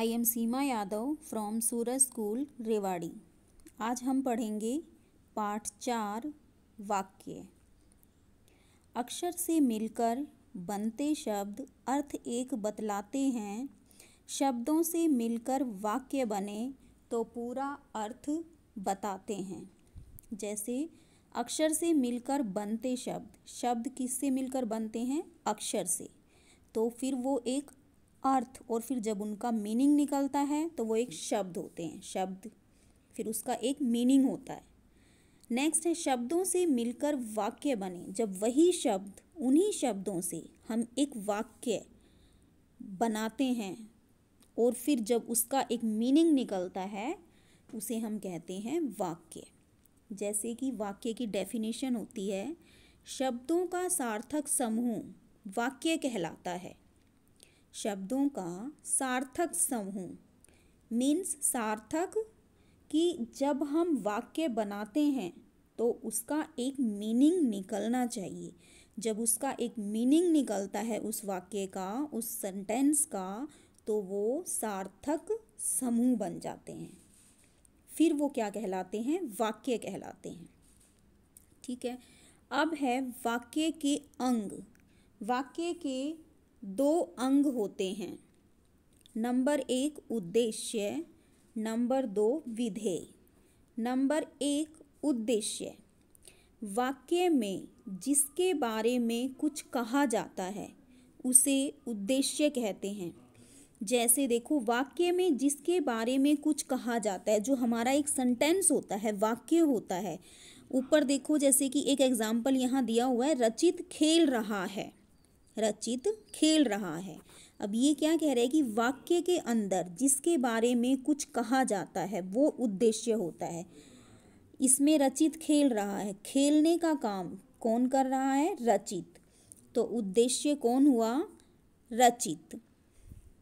I am Seema Yadav from Suraj school Rewari आज हम पढ़ेंगे पाठ चार वाक्य अक्षर से मिलकर बनते शब्द अर्थ एक बतलाते हैं शब्दों से मिलकर वाक्य बने तो पूरा अर्थ बताते हैं जैसे अक्षर से मिलकर बनते शब्द शब्द किससे मिलकर बनते हैं अक्षर से तो फिर वो एक अर्थ और फिर जब उनका मीनिंग निकलता है तो वो एक शब्द होते हैं शब्द फिर उसका एक मीनिंग होता है नेक्स्ट है शब्दों से मिलकर वाक्य बने जब वही शब्द उन्हीं शब्दों से हम एक वाक्य बनाते हैं और फिर जब उसका एक मीनिंग निकलता है उसे हम कहते हैं वाक्य जैसे कि वाक्य की डेफिनेशन होती है शब्दों का सार्थक समूह वाक्य कहलाता है शब्दों का सार्थक समूह मीन्स सार्थक कि जब हम वाक्य बनाते हैं तो उसका एक मीनिंग निकलना चाहिए जब उसका एक मीनिंग निकलता है उस वाक्य का उस सेंटेंस का तो वो सार्थक समूह बन जाते हैं फिर वो क्या कहलाते हैं वाक्य कहलाते हैं ठीक है अब है वाक्य के अंग वाक्य के दो अंग होते हैं नंबर एक उद्देश्य नंबर दो विधेय नंबर एक उद्देश्य वाक्य में जिसके बारे में कुछ कहा जाता है उसे उद्देश्य कहते हैं जैसे देखो वाक्य में जिसके बारे में कुछ कहा जाता है जो हमारा एक सेंटेंस होता है वाक्य होता है ऊपर देखो जैसे कि एक एग्जाम्पल यहाँ दिया हुआ है रचित खेल रहा है रचित खेल रहा है अब ये क्या कह रहे हैं कि वाक्य के अंदर जिसके बारे में कुछ कहा जाता है वो उद्देश्य होता है इसमें रचित खेल रहा है खेलने का काम कौन कर रहा है रचित तो उद्देश्य कौन हुआ रचित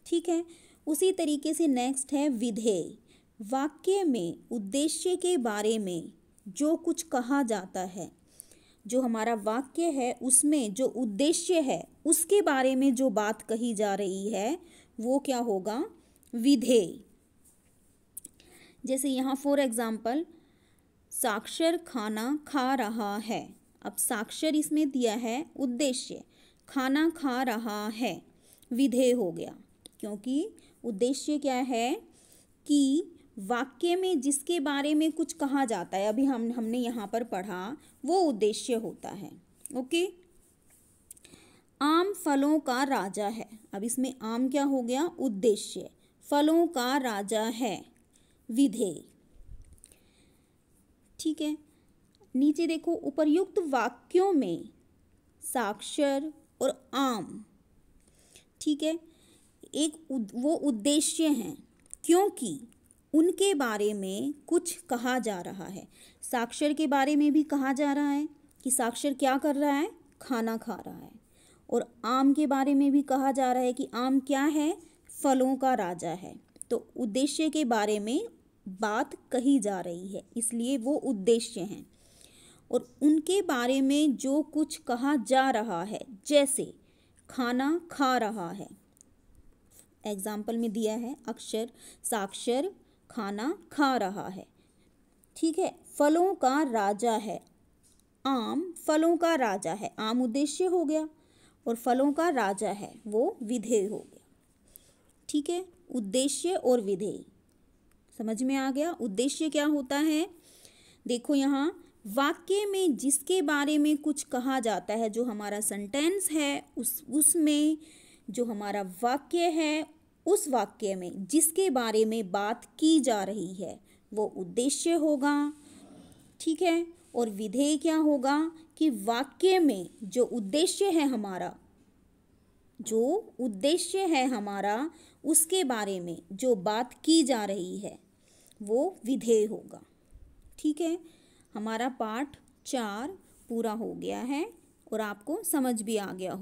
ठीक है उसी तरीके से नेक्स्ट है विधेय वाक्य में उद्देश्य के बारे में जो कुछ कहा जाता है जो हमारा वाक्य है उसमें जो उद्देश्य है उसके बारे में जो बात कही जा रही है वो क्या होगा विधेय जैसे यहाँ फॉर एग्जाम्पल साक्षर खाना खा रहा है अब साक्षर इसमें दिया है उद्देश्य खाना खा रहा है विधेय हो गया क्योंकि उद्देश्य क्या है कि वाक्य में जिसके बारे में कुछ कहा जाता है अभी हम हमने यहाँ पर पढ़ा वो उद्देश्य होता है ओके आम फलों का राजा है अब इसमें आम क्या हो गया उद्देश्य फलों का राजा है विधेय ठीक है नीचे देखो उपर्युक्त वाक्यों में साक्षर और आम ठीक है एक वो उद्देश्य हैं क्योंकि उनके बारे में कुछ कहा जा रहा है साक्षर के बारे में भी कहा जा रहा है कि साक्षर क्या कर रहा है खाना खा रहा है और आम के बारे में भी कहा जा रहा है कि आम क्या है फलों का राजा है तो उद्देश्य के बारे में बात कही जा रही है इसलिए वो उद्देश्य हैं और उनके बारे में जो कुछ कहा जा रहा है जैसे खाना खा रहा है एग्जाम्पल में दिया है अक्षर साक्षर खाना खा रहा है ठीक है फलों का राजा है आम फलों का राजा है आम उद्देश्य हो गया और फलों का राजा है वो विधेय हो गया ठीक है उद्देश्य और विधेय समझ में आ गया उद्देश्य क्या होता है देखो यहाँ वाक्य में जिसके बारे में कुछ कहा जाता है जो हमारा सेंटेंस है उस उसमें जो हमारा वाक्य है उस वाक्य में जिसके बारे में बात की जा रही है वो उद्देश्य होगा ठीक है और विधेय क्या होगा कि वाक्य में जो उद्देश्य है हमारा जो उद्देश्य है हमारा उसके बारे में जो बात की जा रही है वो विधेय होगा ठीक है हमारा पाठ चार पूरा हो गया है और आपको समझ भी आ गया हो